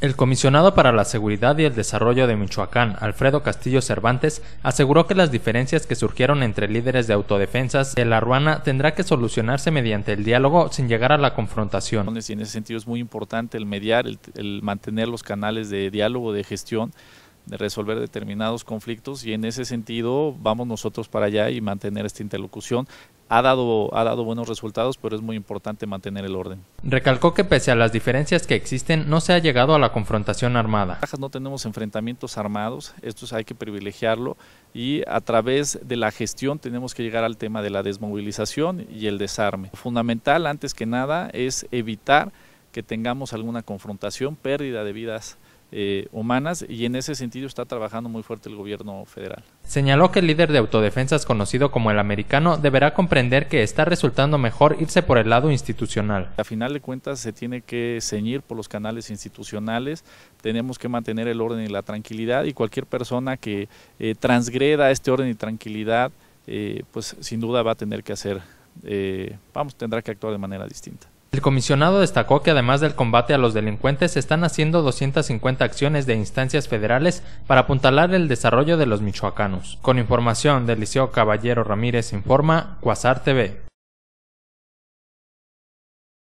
El comisionado para la Seguridad y el Desarrollo de Michoacán, Alfredo Castillo Cervantes, aseguró que las diferencias que surgieron entre líderes de autodefensas de la Ruana tendrá que solucionarse mediante el diálogo sin llegar a la confrontación. en ese sentido es muy importante el mediar, el mantener los canales de diálogo, de gestión, de resolver determinados conflictos y en ese sentido vamos nosotros para allá y mantener esta interlocución ha dado, ha dado buenos resultados, pero es muy importante mantener el orden. Recalcó que pese a las diferencias que existen, no se ha llegado a la confrontación armada. No tenemos enfrentamientos armados, esto hay que privilegiarlo y a través de la gestión tenemos que llegar al tema de la desmovilización y el desarme. Fundamental, antes que nada, es evitar que tengamos alguna confrontación, pérdida de vidas eh, humanas y en ese sentido está trabajando muy fuerte el gobierno federal. Señaló que el líder de autodefensas conocido como el americano deberá comprender que está resultando mejor irse por el lado institucional. A final de cuentas se tiene que ceñir por los canales institucionales, tenemos que mantener el orden y la tranquilidad y cualquier persona que eh, transgreda este orden y tranquilidad eh, pues sin duda va a tener que hacer, vamos, tendrá que actuar de manera distinta. El comisionado destacó que además del combate a los delincuentes se están haciendo 250 acciones de instancias federales para apuntalar el desarrollo de los michoacanos. Con información del Liceo Caballero Ramírez informa Cuasar TV.